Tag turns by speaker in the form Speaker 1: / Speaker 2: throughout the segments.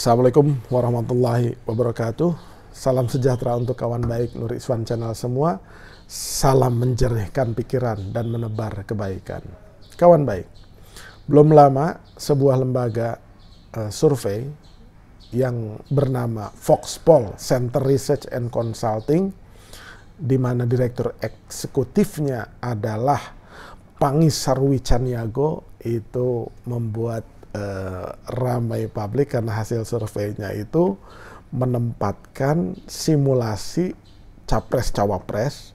Speaker 1: Assalamualaikum warahmatullahi wabarakatuh. Salam sejahtera untuk kawan baik Nur Iswan Channel semua. Salam menjernihkan pikiran dan menebar kebaikan. Kawan baik, belum lama sebuah lembaga uh, survei yang bernama Foxpol Center Research and Consulting di mana direktur eksekutifnya adalah Pangis Sarwi Caniago itu membuat eh, ramai publik karena hasil surveinya itu menempatkan simulasi capres cawapres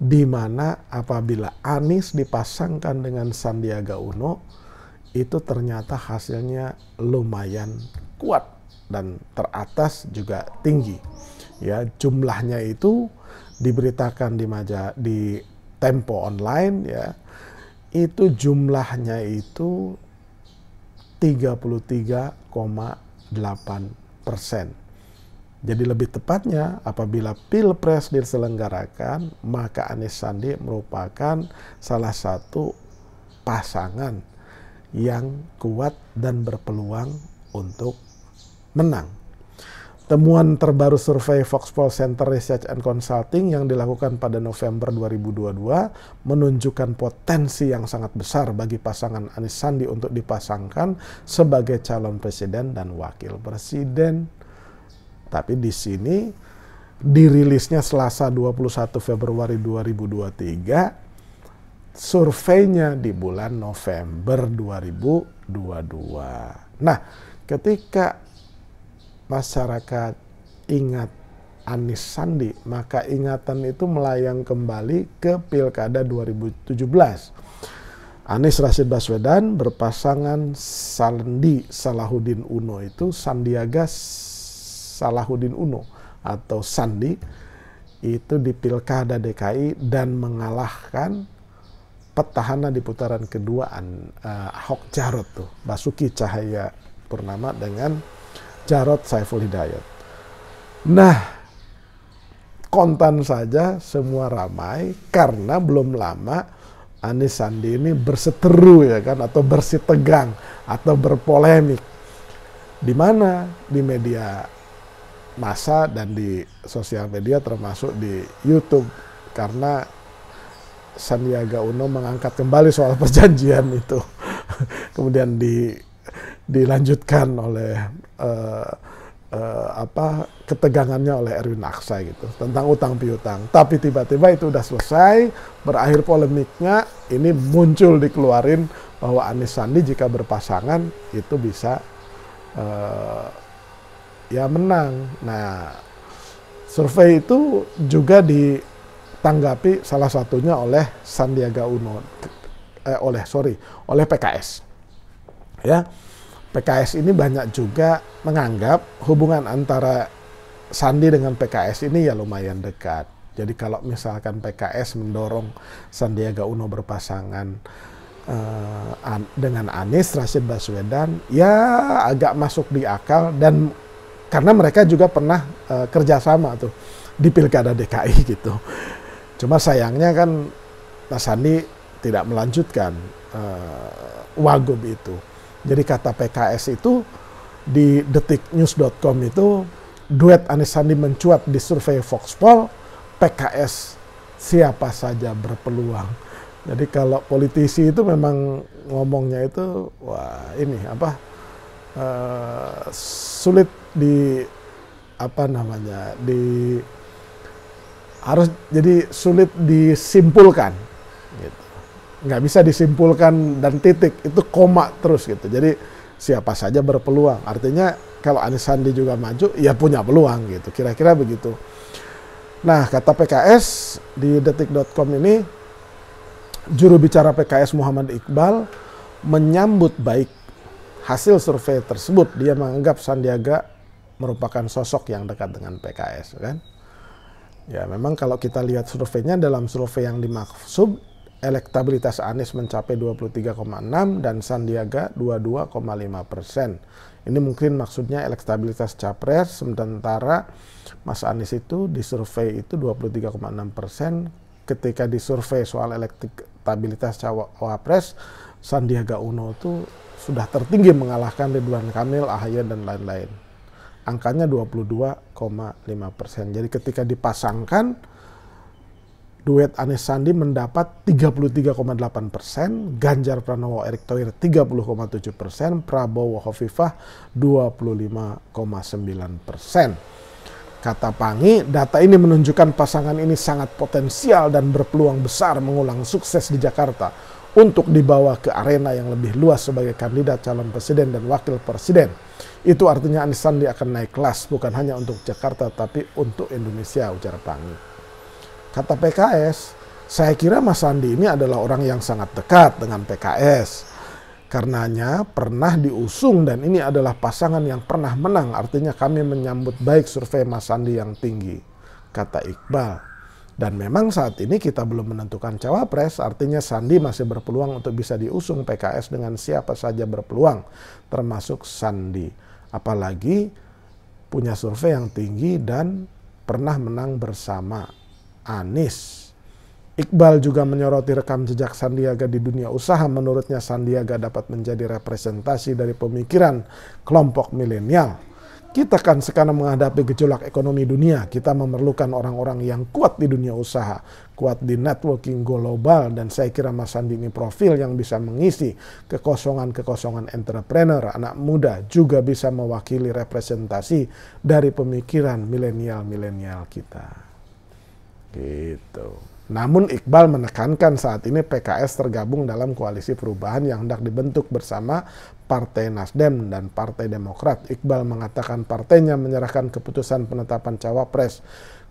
Speaker 1: di mana apabila Anies dipasangkan dengan Sandiaga Uno itu ternyata hasilnya lumayan kuat dan teratas juga tinggi. Ya, jumlahnya itu diberitakan di maja di Tempo online ya. Itu jumlahnya itu 33,8 persen. Jadi lebih tepatnya apabila Pilpres diselenggarakan, maka Anies Sandi merupakan salah satu pasangan yang kuat dan berpeluang untuk menang temuan terbaru survei Fox Foxpol Center Research and Consulting yang dilakukan pada November 2022 menunjukkan potensi yang sangat besar bagi pasangan Anies Sandi untuk dipasangkan sebagai calon presiden dan wakil presiden. Tapi di sini dirilisnya Selasa 21 Februari 2023, surveinya di bulan November 2022. Nah, ketika masyarakat ingat Anis Sandi, maka ingatan itu melayang kembali ke Pilkada 2017. Anies Rashid Baswedan berpasangan Sandi Salahuddin Uno itu Sandiaga Salahuddin Uno atau Sandi itu di Pilkada DKI dan mengalahkan petahana di putaran kedua uh, Ahok Jarot tuh Basuki Cahaya Purnama dengan Jarod Saiful Hidayat. Nah, kontan saja semua ramai karena belum lama Anies Sandi ini berseteru ya kan atau bersitegang atau berpolemik. Di mana? Di media masa dan di sosial media termasuk di YouTube karena Sandiaga Uno mengangkat kembali soal perjanjian itu. Kemudian di dilanjutkan oleh uh, uh, apa ketegangannya oleh Erwin Aksa gitu tentang utang piutang. Tapi tiba-tiba itu udah selesai, berakhir polemiknya, ini muncul dikeluarin bahwa Anies Sandi jika berpasangan itu bisa uh, ya menang. Nah, survei itu juga ditanggapi salah satunya oleh Sandiaga Uno eh oleh sorry oleh PKS ya PKS ini banyak juga menganggap hubungan antara Sandi dengan PKS ini ya lumayan dekat. Jadi kalau misalkan PKS mendorong Sandiaga Uno berpasangan uh, an dengan Anies Rashid Baswedan, ya agak masuk di akal dan karena mereka juga pernah uh, kerjasama tuh di pilkada DKI gitu. Cuma sayangnya kan Mas Sandi tidak melanjutkan uh, wagub itu. Jadi kata PKS itu di detiknews.com itu duet Anies Sandi mencuat di survei Foxpol, PKS siapa saja berpeluang. Jadi kalau politisi itu memang ngomongnya itu wah ini apa uh, sulit di apa namanya di harus jadi sulit disimpulkan nggak bisa disimpulkan dan titik itu koma terus gitu jadi siapa saja berpeluang artinya kalau Anies Sandi juga maju ya punya peluang gitu kira-kira begitu nah kata PKS di detik.com ini juru bicara PKS Muhammad Iqbal menyambut baik hasil survei tersebut dia menganggap Sandiaga merupakan sosok yang dekat dengan PKS kan ya memang kalau kita lihat surveinya dalam survei yang dimaksud elektabilitas Anies mencapai 23,6 dan Sandiaga 22,5 persen. Ini mungkin maksudnya elektabilitas capres, sementara Mas Anies itu di survei itu 23,6 persen. Ketika di survei soal elektabilitas cawapres, Sandiaga Uno itu sudah tertinggi mengalahkan Ridwan Kamil, Ahaya, dan lain-lain. Angkanya 22,5 persen. Jadi ketika dipasangkan, duet Anies Sandi mendapat 33,8 persen, Ganjar Pranowo Erick Thohir 30,7 persen, Prabowo Hovifah 25,9 persen. Kata Pangi, data ini menunjukkan pasangan ini sangat potensial dan berpeluang besar mengulang sukses di Jakarta untuk dibawa ke arena yang lebih luas sebagai kandidat calon presiden dan wakil presiden. Itu artinya Anies Sandi akan naik kelas bukan hanya untuk Jakarta tapi untuk Indonesia, ujar Pangi kata PKS, saya kira Mas Sandi ini adalah orang yang sangat dekat dengan PKS. Karenanya pernah diusung dan ini adalah pasangan yang pernah menang. Artinya kami menyambut baik survei Mas Sandi yang tinggi, kata Iqbal. Dan memang saat ini kita belum menentukan cawapres, artinya Sandi masih berpeluang untuk bisa diusung PKS dengan siapa saja berpeluang, termasuk Sandi. Apalagi punya survei yang tinggi dan pernah menang bersama Anies. Iqbal juga menyoroti rekam jejak Sandiaga di dunia usaha. Menurutnya Sandiaga dapat menjadi representasi dari pemikiran kelompok milenial. Kita kan sekarang menghadapi gejolak ekonomi dunia. Kita memerlukan orang-orang yang kuat di dunia usaha, kuat di networking global, dan saya kira Mas Sandi ini profil yang bisa mengisi kekosongan-kekosongan entrepreneur. Anak muda juga bisa mewakili representasi dari pemikiran milenial-milenial kita. Gitu. Namun Iqbal menekankan saat ini PKS tergabung dalam koalisi perubahan yang hendak dibentuk bersama Partai Nasdem dan Partai Demokrat. Iqbal mengatakan partainya menyerahkan keputusan penetapan cawapres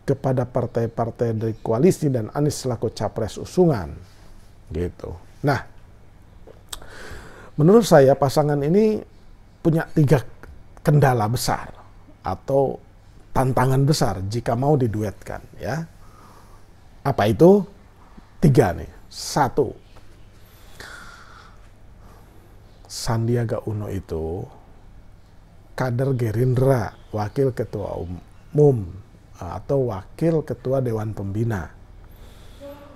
Speaker 1: kepada partai-partai dari koalisi dan Anies selaku capres usungan. Gitu. Nah, menurut saya pasangan ini punya tiga kendala besar atau tantangan besar jika mau diduetkan ya. Apa itu? Tiga nih. Satu, Sandiaga Uno itu kader Gerindra, wakil ketua umum um-, atau wakil ketua dewan pembina.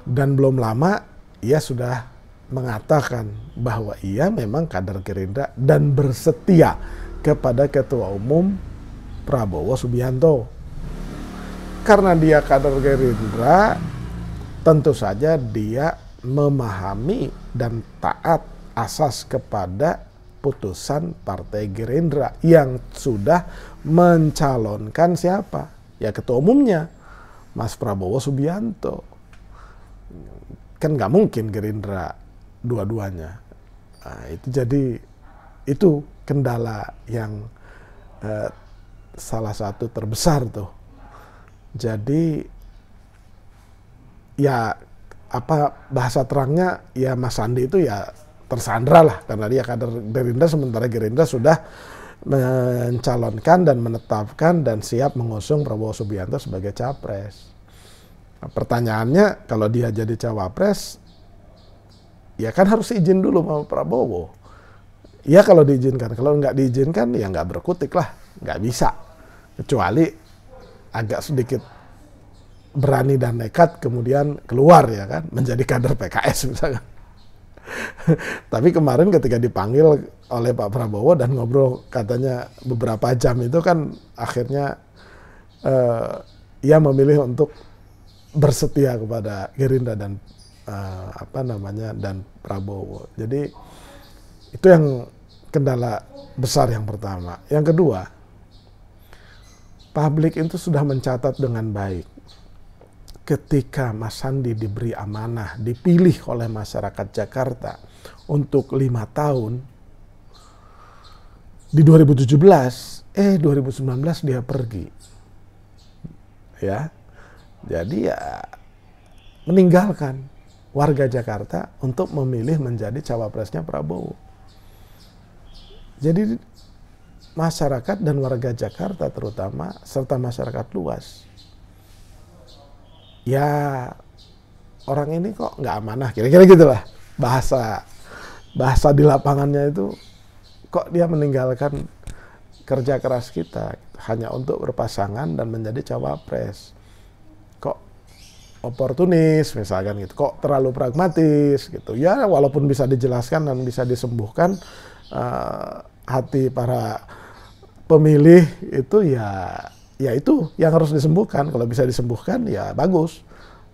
Speaker 1: Dan belum lama ia sudah mengatakan bahwa ia memang kader Gerindra dan bersetia kepada ketua umum Prabowo Subianto. Karena dia kader Gerindra, tentu saja dia memahami dan taat asas kepada putusan Partai Gerindra yang sudah mencalonkan siapa? Ya ketua umumnya, Mas Prabowo Subianto. Kan nggak mungkin Gerindra dua-duanya. Nah, itu jadi itu kendala yang eh, salah satu terbesar tuh. Jadi ya apa bahasa terangnya ya Mas Sandi itu ya tersandra lah karena dia kader Gerindra sementara Gerindra sudah mencalonkan dan menetapkan dan siap mengusung Prabowo Subianto sebagai capres. Nah, pertanyaannya kalau dia jadi cawapres ya kan harus izin dulu sama Prabowo. Ya kalau diizinkan, kalau nggak diizinkan ya nggak berkutik lah, nggak bisa. Kecuali agak sedikit berani dan nekat kemudian keluar ya kan menjadi kader PKS misalnya. Tapi kemarin ketika dipanggil oleh Pak Prabowo dan ngobrol katanya beberapa jam itu kan akhirnya uh, ia memilih untuk bersetia kepada Gerindra dan uh, apa namanya dan Prabowo. Jadi itu yang kendala besar yang pertama. Yang kedua, publik itu sudah mencatat dengan baik ketika Mas Sandi diberi amanah, dipilih oleh masyarakat Jakarta untuk lima tahun, di 2017, eh 2019 dia pergi. Ya, jadi ya meninggalkan warga Jakarta untuk memilih menjadi cawapresnya Prabowo. Jadi masyarakat dan warga Jakarta terutama serta masyarakat luas ya orang ini kok nggak amanah kira-kira gitulah bahasa bahasa di lapangannya itu kok dia meninggalkan kerja keras kita gitu. hanya untuk berpasangan dan menjadi cawapres kok oportunis misalkan gitu kok terlalu pragmatis gitu ya walaupun bisa dijelaskan dan bisa disembuhkan uh, hati para pemilih itu ya ya itu yang harus disembuhkan. Kalau bisa disembuhkan ya bagus.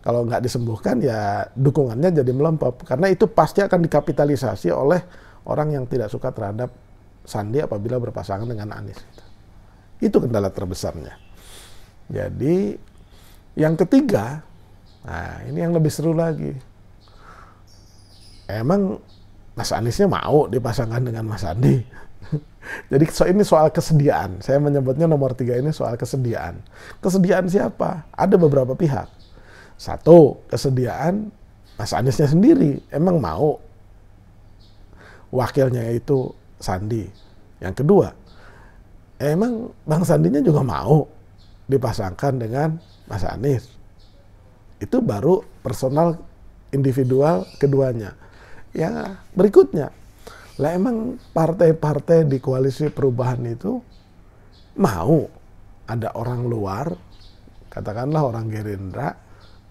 Speaker 1: Kalau nggak disembuhkan ya dukungannya jadi melompat Karena itu pasti akan dikapitalisasi oleh orang yang tidak suka terhadap Sandi apabila berpasangan dengan Anies. Itu kendala terbesarnya. Jadi yang ketiga, nah ini yang lebih seru lagi. Emang Mas Aniesnya mau dipasangkan dengan Mas Sandi, Jadi so ini soal kesediaan. Saya menyebutnya nomor tiga ini soal kesediaan. Kesediaan siapa? Ada beberapa pihak. Satu, kesediaan Mas Aniesnya sendiri. Emang mau wakilnya itu Sandi. Yang kedua, emang Bang Sandinya juga mau dipasangkan dengan Mas Anies. Itu baru personal individual keduanya. Ya, berikutnya lah emang partai-partai di koalisi perubahan itu mau ada orang luar, katakanlah orang Gerindra,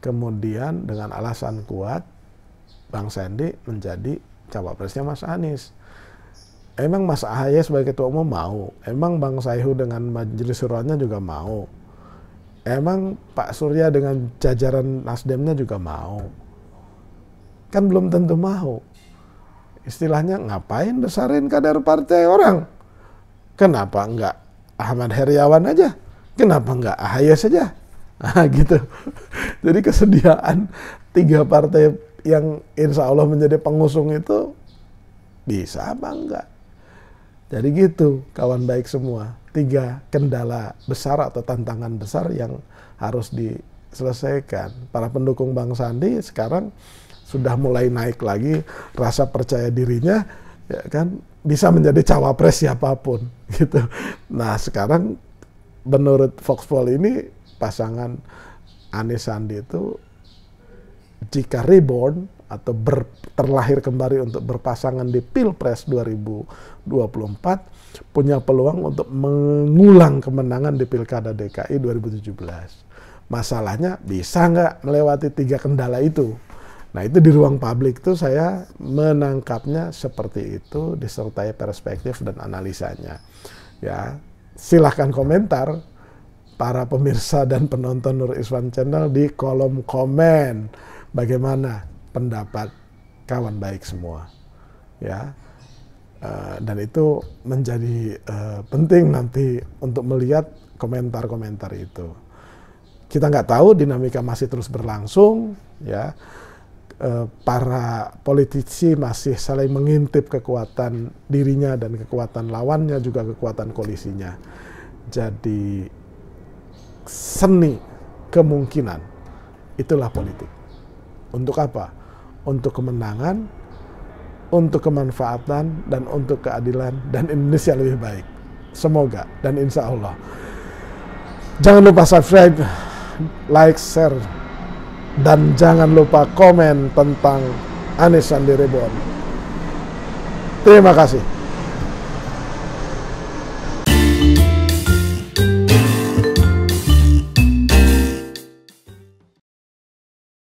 Speaker 1: kemudian dengan alasan kuat Bang Sandi menjadi cawapresnya Mas Anies. Emang Mas Ahaye sebagai ketua umum mau, emang Bang Saihu dengan majelis suruhannya juga mau, emang Pak Surya dengan jajaran Nasdemnya juga mau. Kan belum tentu mau istilahnya ngapain besarin kader partai orang? Kenapa enggak Ahmad Heriawan aja? Kenapa enggak Ahaye saja? Nah, gitu. Jadi kesediaan tiga partai yang insya Allah menjadi pengusung itu bisa apa enggak? Jadi gitu, kawan baik semua. Tiga kendala besar atau tantangan besar yang harus diselesaikan. Para pendukung Bang Sandi sekarang sudah mulai naik lagi rasa percaya dirinya ya kan bisa menjadi cawapres siapapun gitu. Nah, sekarang menurut Foxpol ini pasangan Anies Sandi itu jika reborn atau ber, terlahir kembali untuk berpasangan di Pilpres 2024 punya peluang untuk mengulang kemenangan di Pilkada DKI 2017. Masalahnya bisa nggak melewati tiga kendala itu? Nah itu di ruang publik itu saya menangkapnya seperti itu disertai perspektif dan analisanya. Ya silahkan komentar para pemirsa dan penonton Nur Iswan Channel di kolom komen bagaimana pendapat kawan baik semua. Ya eh, dan itu menjadi eh, penting nanti untuk melihat komentar-komentar itu. Kita nggak tahu dinamika masih terus berlangsung ya Eh, para politisi masih saling mengintip kekuatan dirinya dan kekuatan lawannya juga kekuatan koalisinya. Jadi seni kemungkinan itulah politik. Untuk apa? Untuk kemenangan, untuk kemanfaatan dan untuk keadilan dan Indonesia lebih baik. Semoga dan insya Allah. Jangan lupa subscribe, like, share, dan jangan lupa komen tentang Anies Sandi Rebon. Terima kasih.